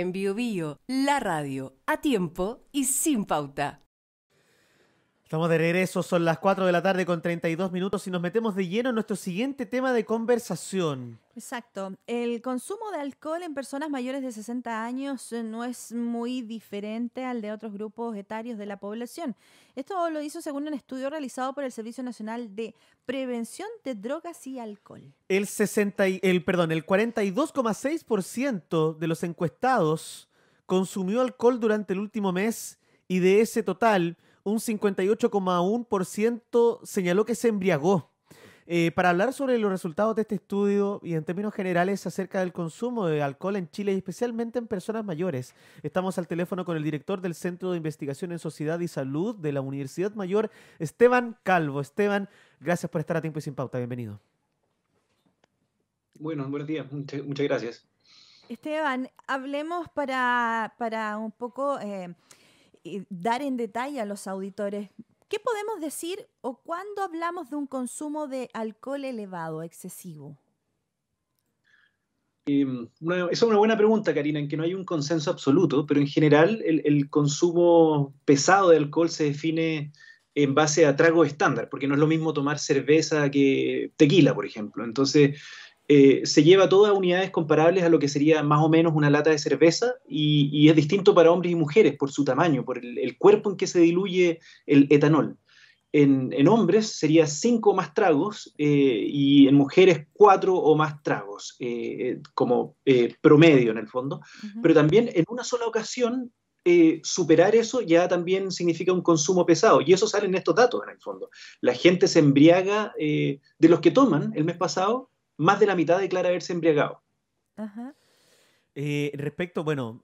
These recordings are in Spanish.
En BioBio, la radio, a tiempo y sin pauta. Estamos de regreso, son las 4 de la tarde con 32 minutos y nos metemos de lleno en nuestro siguiente tema de conversación. Exacto. El consumo de alcohol en personas mayores de 60 años eh, no es muy diferente al de otros grupos etarios de la población. Esto lo hizo según un estudio realizado por el Servicio Nacional de Prevención de Drogas y Alcohol. El el perdón, el 42,6% de los encuestados consumió alcohol durante el último mes y de ese total un 58,1% señaló que se embriagó. Eh, para hablar sobre los resultados de este estudio y en términos generales acerca del consumo de alcohol en Chile y especialmente en personas mayores, estamos al teléfono con el director del Centro de Investigación en Sociedad y Salud de la Universidad Mayor, Esteban Calvo. Esteban, gracias por estar a tiempo y sin pauta. Bienvenido. Bueno, buenos días. Muchas, gracias. Esteban, hablemos para, un poco... Eh, dar en detalle a los auditores qué podemos decir o cuándo hablamos de un consumo de alcohol elevado, excesivo. Mm, esa es una buena pregunta, Karina, en que no hay un consenso absoluto, pero en general el, el consumo pesado de alcohol se define en base a trago estándar, porque no es lo mismo tomar cerveza que tequila, por ejemplo. Entonces, eh, se lleva todas a unidades comparables a lo que sería más o menos una lata de cerveza y, es distinto para hombres y mujeres por su tamaño, por el, cuerpo en que se diluye el etanol. En, hombres sería cinco más tragos eh, y en mujeres cuatro o más tragos, eh, como promedio en el fondo. Pero también en una sola ocasión superar eso ya también significa un consumo pesado. Y eso sale en estos datos, en el fondo. La gente se embriaga de los que toman el mes pasado más de la mitad declara haberse embriagado. Eh, respecto, bueno,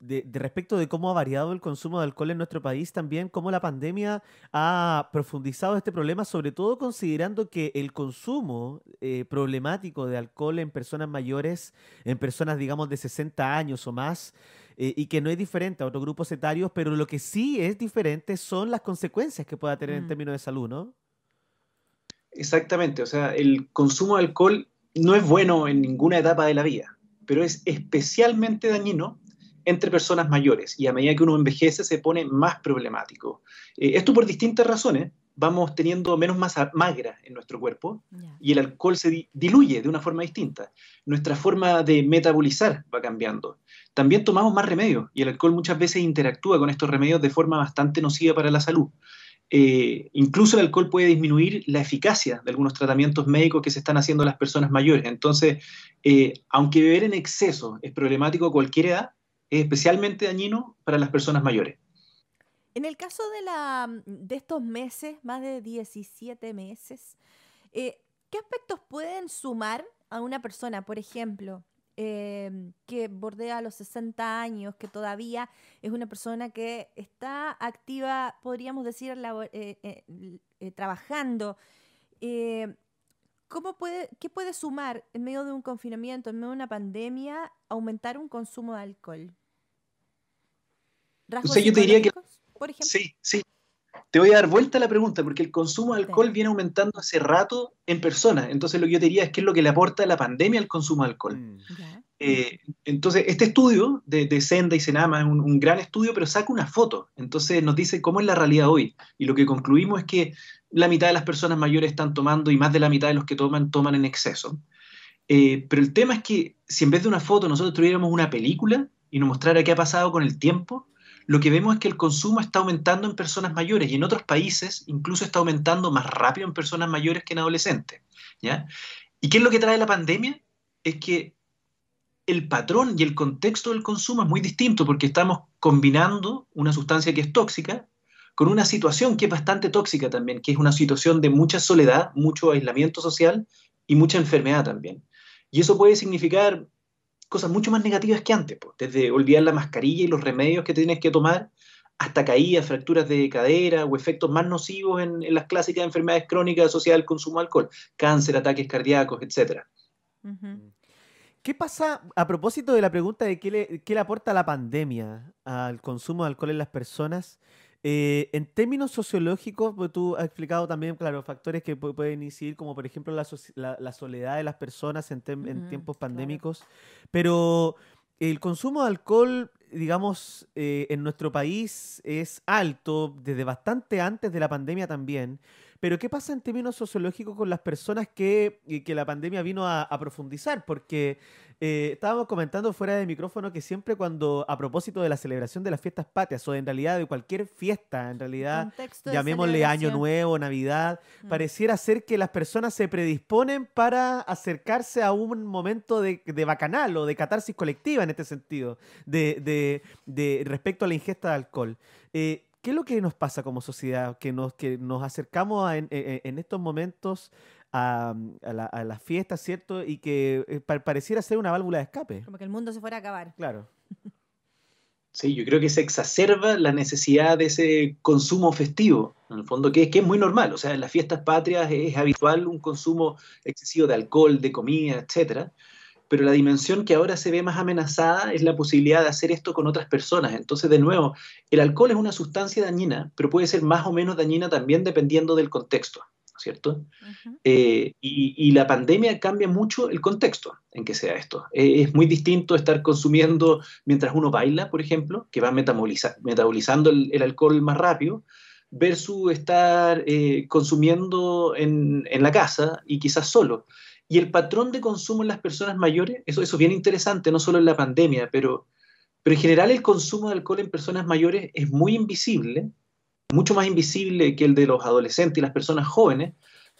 de, respecto de cómo ha variado el consumo de alcohol en nuestro país, también cómo la pandemia ha profundizado este problema, sobre todo considerando que el consumo eh, problemático de alcohol en personas mayores, en personas, digamos, de 60 años o más, eh, y que no es diferente a otros grupos etarios, pero lo que sí es diferente son las consecuencias que pueda tener en mm. términos de salud, ¿no? Exactamente, o sea, el consumo de alcohol no es bueno en ninguna etapa de la vida, pero es especialmente dañino entre personas mayores y a medida que uno envejece se pone más problemático. Eh, esto por distintas razones, vamos teniendo menos masa magra en nuestro cuerpo y el alcohol se diluye de una forma distinta. Nuestra forma de metabolizar va cambiando. También tomamos más remedios y el alcohol muchas veces interactúa con estos remedios de forma bastante nociva para la salud. Eh, incluso el alcohol puede disminuir la eficacia de algunos tratamientos médicos que se están haciendo a las personas mayores. Entonces, eh, aunque beber en exceso es problemático a cualquier edad, es especialmente dañino para las personas mayores. En el caso de, de estos meses, más de 17 meses, eh, ¿qué aspectos pueden sumar a una persona, por ejemplo? Em, que bordea los 60 años, que todavía es una persona que está activa, podríamos decir, eh, eh, eh, trabajando. Em, ¿cómo puede, ¿Qué puede sumar en medio de un confinamiento, en medio de una pandemia, aumentar un consumo de alcohol? yo te diría que... Por ejemplo? Sí, sí te voy a dar vuelta a la pregunta, porque el consumo de alcohol viene aumentando hace rato en personas. Entonces, lo que yo diría es qué es lo que le aporta la pandemia al consumo de alcohol. Mm. Eh, entonces, este estudio de, Senda y Senama es un, gran estudio, pero saca una foto. Entonces, nos dice cómo es la realidad hoy. Y lo que concluimos es que la mitad de las personas mayores están tomando y más de la mitad de los que toman, toman en exceso. Eh, pero el tema es que si en vez de una foto nosotros tuviéramos una película y nos mostrara qué ha pasado con el tiempo, lo que vemos es que el consumo está aumentando en personas mayores y en otros países incluso está aumentando más rápido en personas mayores que en adolescentes. ¿Y qué es lo que trae la pandemia? Es que el patrón y el contexto del consumo es muy distinto porque estamos combinando una sustancia que es tóxica con una situación que es bastante tóxica también, que es una situación de mucha soledad, mucho aislamiento social y mucha enfermedad también. Y eso puede significar cosas mucho más negativas que antes, desde olvidar la mascarilla y los remedios que tienes que tomar, hasta caídas, fracturas de cadera o efectos más nocivos en, las clásicas enfermedades crónicas asociadas al consumo de alcohol, cáncer, ataques cardíacos, etc. Mm. ¿Qué pasa a propósito de la pregunta de qué le, qué le aporta la pandemia al consumo de alcohol en las personas? Eh, en términos sociológicos, pues, tú has explicado también, claro, factores que pueden incidir, como por ejemplo la, soledad de las personas en, tiempos pandémicos, pero el consumo de alcohol, digamos, eh, en nuestro país es alto desde bastante antes de la pandemia también. Pero ¿qué pasa en términos sociológicos con las personas que, eh, la pandemia vino a, profundizar? Porque eh, estábamos comentando fuera de micrófono que siempre cuando, a propósito de la celebración de las fiestas patrias, o en realidad de cualquier fiesta, en realidad, llamémosle Año Nuevo, Navidad, mm. pareciera ser que las personas se predisponen para acercarse a un momento de, bacanal o de catarsis colectiva en este sentido, de, de, respecto a la ingesta de alcohol. Eh, ¿Qué es lo que nos pasa como sociedad? Que nos, acercamos e, en, estos momentos a, las fiestas, ¿cierto? Y que eh, pareciera ser una válvula de escape. Como que el mundo se fuera a acabar. Claro. Sí, yo creo que se exacerba la necesidad de ese consumo festivo, en el fondo, que es, que es muy normal. O sea, en las fiestas patrias es habitual un consumo excesivo de alcohol, de comida, etcétera pero la dimensión que ahora se ve más amenazada es la posibilidad de hacer esto con otras personas. Entonces, de nuevo, el alcohol es una sustancia dañina, pero puede ser más o menos dañina también dependiendo del contexto. ¿Cierto? Eh, y, la pandemia cambia mucho el contexto en que sea esto. Eh, es muy distinto estar consumiendo mientras uno baila, por ejemplo, que va metabolizando el, alcohol más rápido, versus estar eh, consumiendo en, la casa y quizás solo. Y el patrón de consumo en las personas mayores, eso, es bien interesante, no solo en la pandemia, pero, pero en general el consumo de alcohol en personas mayores es muy invisible, mucho más invisible que el de los adolescentes y las personas jóvenes,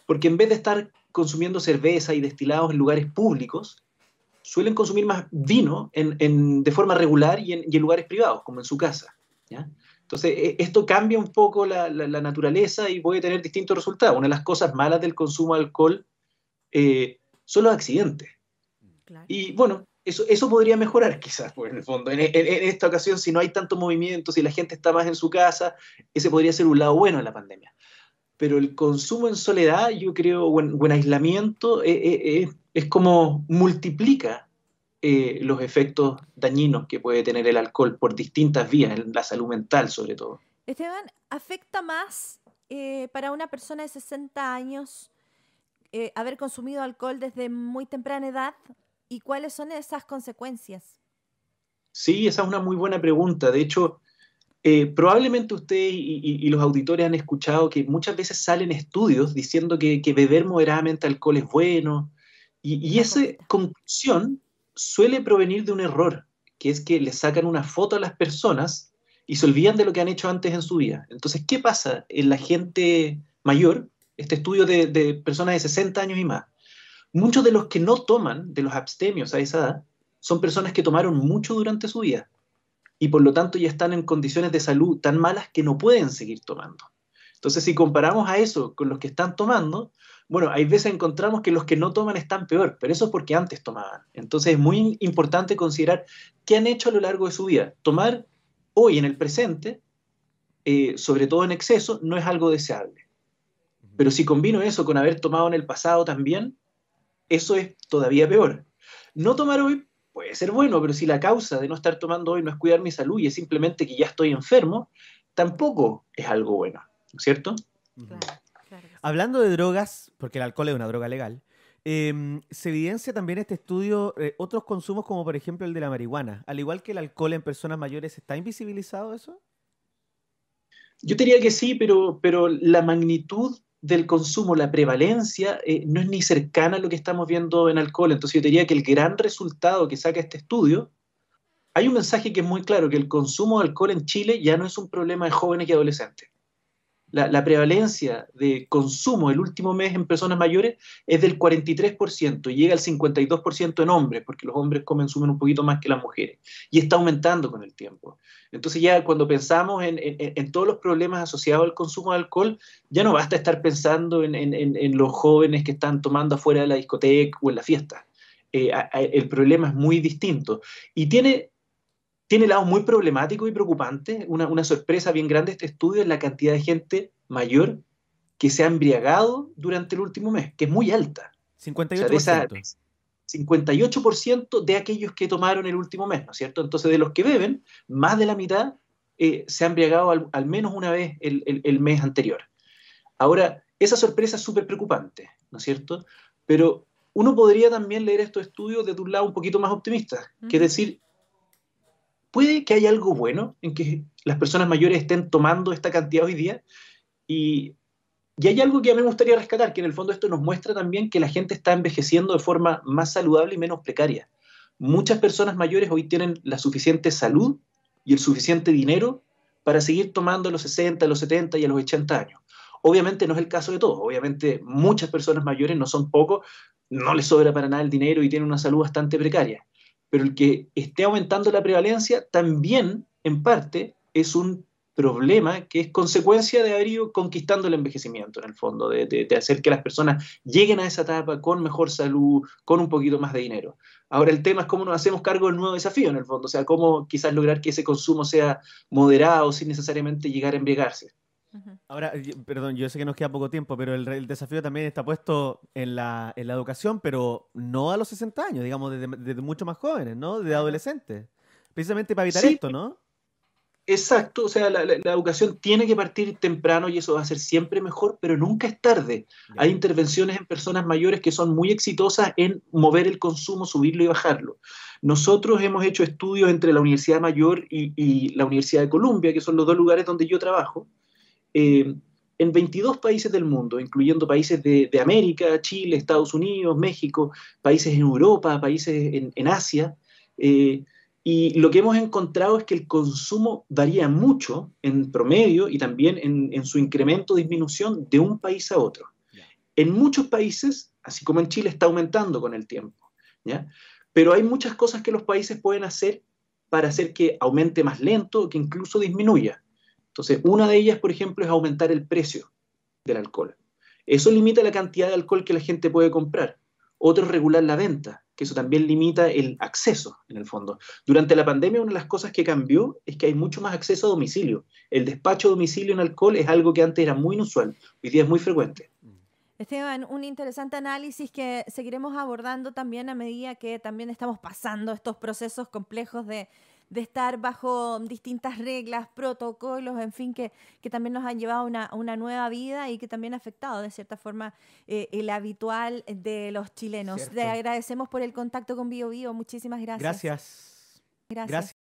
porque en vez de estar consumiendo cerveza y destilados en lugares públicos, suelen consumir más vino en, en, de forma regular y en, y en, lugares privados, como en su casa. ¿ya? Entonces, e, esto cambia un poco la, la, naturaleza y puede tener distintos resultados. Una de las cosas malas del consumo de alcohol eh, solo los accidentes. Y bueno, eso, eso podría mejorar quizás, pues, en el fondo. En, esta ocasión, si no hay tanto movimiento, si la gente está más en su casa, ese podría ser un lado bueno en la pandemia. Pero el consumo en soledad, yo creo, o en, aislamiento, eh, eh, eh, es como multiplica los efectos dañinos que puede tener el alcohol por distintas vías, en la salud mental sobre todo. Esteban, ¿afecta más para una persona de 60 años eh, haber consumido alcohol desde muy temprana edad y cuáles son esas consecuencias? Sí, esa es una muy buena pregunta. De hecho, eh, probablemente usted y, los auditores han escuchado que muchas veces salen estudios diciendo que, beber moderadamente alcohol es bueno. Y, y esa conclusión suele provenir de un error, que es que le sacan una foto a las personas y se olvidan de lo que han hecho antes en su vida. Entonces, ¿qué pasa en la gente mayor? este estudio de, personas de 60 años y más, muchos de los que no toman, de los abstemios a esa edad, son personas que tomaron mucho durante su vida y por lo tanto ya están en condiciones de salud tan malas que no pueden seguir tomando. Entonces, si comparamos a eso con los que están tomando, bueno, hay veces encontramos que los que no toman están peor, pero eso es porque antes tomaban. Entonces, es muy importante considerar qué han hecho a lo largo de su vida. Tomar hoy en el presente, eh, sobre todo en exceso, no es algo deseable. Pero si combino eso con haber tomado en el pasado también, eso es todavía peor. No tomar hoy puede ser bueno, pero si la causa de no estar tomando hoy no es cuidar mi salud y es simplemente que ya estoy enfermo, tampoco es algo bueno, cierto? Hablando de drogas, porque el alcohol es una droga legal, em, se evidencia también este estudio eh, otros consumos como por ejemplo el de la marihuana. Al igual que el alcohol en personas mayores, ¿está invisibilizado eso? Yo diría que sí, pero, pero la magnitud del consumo, la prevalencia, eh, no es ni cercana a lo que estamos viendo en alcohol. Entonces yo diría que el gran resultado que saca este estudio, hay un mensaje que es muy claro, que el consumo de alcohol en Chile ya no es un problema de jóvenes y adolescentes la, prevalencia de consumo el último mes en personas mayores es del 43% llega al 52% en hombres, porque los hombres consumen un poquito más que las mujeres y está aumentando con el tiempo. Entonces ya cuando pensamos en, todos los problemas asociados al consumo de alcohol, ya no basta estar pensando en, los jóvenes que están tomando afuera de la discoteca o en la fiesta. Eh, el problema es muy distinto y tiene tiene lado muy problemático y preocupante. Una, sorpresa bien grande este estudio es la cantidad de gente mayor que se ha embriagado durante el último mes, que es muy alta. 58%. de 58% de aquellos que tomaron el último mes, ¿no es cierto? Entonces, de los que beben, más de la mitad eh, se han embriagado al, menos una vez el, mes anterior. Ahora, esa sorpresa es súper preocupante, ¿no es cierto? Pero uno podría también leer estos estudios desde un lado un poquito más optimista, que es decir, puede que haya algo bueno en que las personas mayores estén tomando esta cantidad hoy día. Y, hay algo que a mí me gustaría rescatar, que en el fondo esto nos muestra también que la gente está envejeciendo de forma más saludable y menos precaria. Muchas personas mayores hoy tienen la suficiente salud y el suficiente dinero para seguir tomando a los 60, a los 70 y a los 80 años. Obviamente no es el caso de todos, obviamente muchas personas mayores, no son pocos, no les sobra para nada el dinero y tienen una salud bastante precaria pero el que esté aumentando la prevalencia también, en parte, es un problema que es consecuencia de haber ido conquistando el envejecimiento, en el fondo, de, hacer que las personas lleguen a esa etapa con mejor salud, con un poquito más de dinero. Ahora el tema es cómo nos hacemos cargo del nuevo desafío, en el fondo, o sea, cómo quizás lograr que ese consumo sea moderado sin necesariamente llegar a embriagarse. Ahora, perdón, yo sé que nos queda poco tiempo, pero el, desafío también está puesto en la, educación, pero no a los 60 años, digamos, desde, mucho más jóvenes, ¿no? De adolescentes. Precisamente para evitar esto, ¿no? Exacto, o sea, la, educación tiene que partir temprano y eso va a ser siempre mejor, pero nunca es tarde. Hay intervenciones en personas mayores que son muy exitosas en mover el consumo, subirlo y bajarlo. Nosotros hemos hecho estudios entre la Universidad Mayor y, y la Universidad de Columbia, que son los dos lugares donde yo trabajo, eh, en 22 países del mundo, incluyendo países de, América, Chile, Estados Unidos, México, países en Europa, países en, Asia. Eh, y lo que hemos encontrado es que el consumo varía mucho en promedio y también en, su incremento o disminución de un país a otro. En muchos países, así como en Chile, está aumentando con el tiempo. Pero hay muchas cosas que los países pueden hacer para hacer que aumente más lento o que incluso disminuya. Entonces, una de ellas, por ejemplo, es aumentar el precio del alcohol. Eso limita la cantidad de alcohol que la gente puede comprar. Otro es regular la venta, que eso también limita el acceso, en el fondo. Durante la pandemia, una de las cosas que cambió es que hay mucho más acceso a domicilio. El despacho a domicilio en alcohol es algo que antes era muy inusual, hoy día es muy frecuente. Esteban, un interesante análisis que seguiremos abordando también a medida que también estamos pasando estos procesos complejos de, de estar bajo distintas reglas, protocolos, en fin, que, que también nos han llevado a una, una, nueva vida y que también ha afectado de cierta forma eh, el habitual de los chilenos. le Te agradecemos por el contacto con BioBio. Bio. Muchísimas Gracias. Gracias. gracias.